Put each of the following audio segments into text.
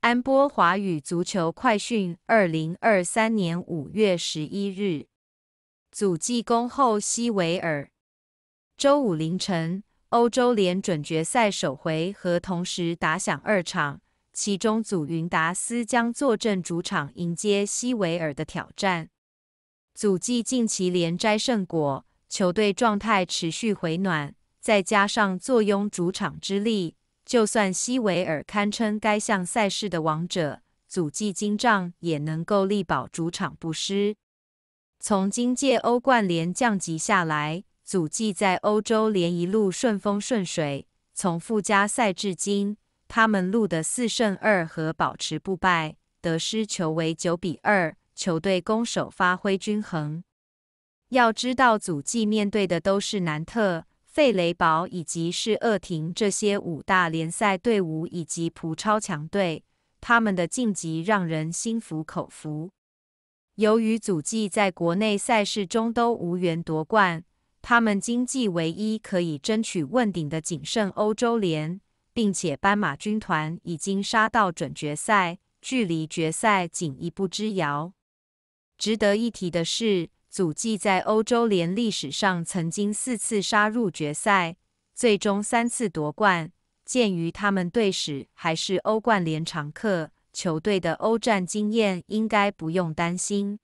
安波华语足球快讯，二零二三年五月十一日，祖记恭候西维尔。周五凌晨，欧洲联准决赛首回合同时打响二场，其中祖云达斯将坐镇主场迎接西维尔的挑战。祖记近期连摘胜果，球队状态持续回暖，再加上坐拥主场之力。就算西维尔堪称该项赛事的王者，祖迹金帐也能够力保主场不失。从今届欧冠联降级下来，祖迹在欧洲联一路顺风顺水，从附加赛至今，他们录得四胜二和，保持不败，得失球为九比二，球队攻守发挥均衡。要知道，祖迹面对的都是南特。费雷堡以及是厄廷这些五大联赛队伍以及葡超强队，他们的晋级让人心服口服。由于祖迹在国内赛事中都无缘夺冠，他们经济唯一可以争取问鼎的仅剩欧洲联，并且斑马军团已经杀到准决赛，距离决赛仅一步之遥。值得一提的是。祖继在欧洲联历史上曾经四次杀入决赛，最终三次夺冠。鉴于他们队史还是欧冠联常客，球队的欧战经验应该不用担心。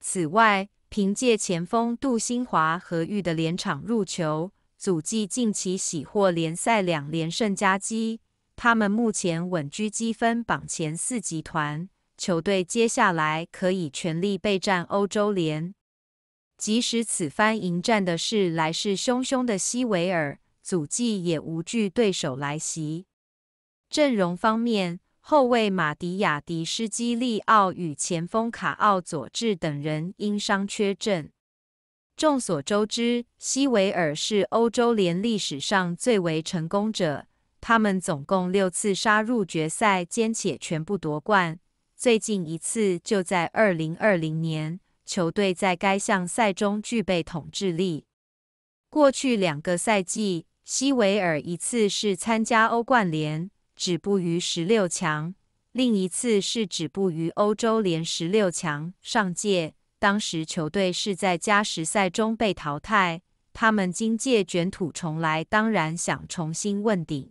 此外，凭借前锋杜新华和玉的连场入球，祖继近期喜获联赛两连胜佳绩。他们目前稳居积分榜前四集团。球队接下来可以全力备战欧洲联。即使此番迎战的是来势汹汹的西维尔，祖记也无惧对手来袭。阵容方面，后卫马迪亚迪斯基利奥与前锋卡奥佐治等人因伤缺阵。众所周知，西维尔是欧洲联历史上最为成功者，他们总共六次杀入决赛，兼且全部夺冠。最近一次就在二零二零年。球队在该项赛中具备统治力。过去两个赛季，西维尔一次是参加欧冠联止步于十六强，另一次是止步于欧洲联十六强。上届当时球队是在加时赛中被淘汰，他们今届卷土重来，当然想重新问鼎。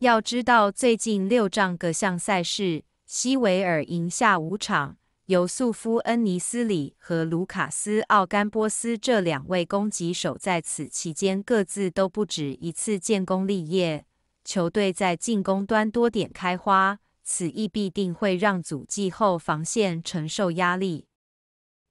要知道，最近六仗各项赛事，西维尔赢下五场。由素夫·恩尼斯里和卢卡斯·奥甘波斯这两位攻击手在此期间各自都不止一次建功立业，球队在进攻端多点开花，此役必定会让祖籍后防线承受压力。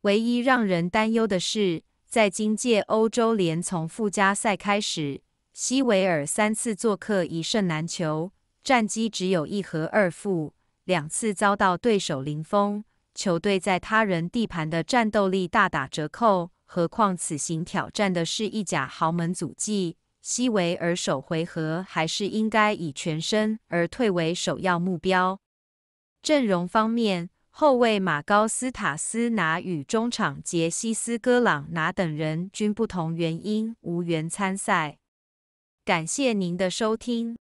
唯一让人担忧的是，在今届欧洲联从附加赛开始，西维尔三次做客一胜难求，战绩只有一和二负，两次遭到对手零封。球队在他人地盘的战斗力大打折扣，何况此行挑战的是一甲豪门足记西维尔，首回合还是应该以全身而退为首要目标。阵容方面，后卫马高斯塔斯拿与中场杰西斯戈朗拿等人均不同原因无缘参赛。感谢您的收听。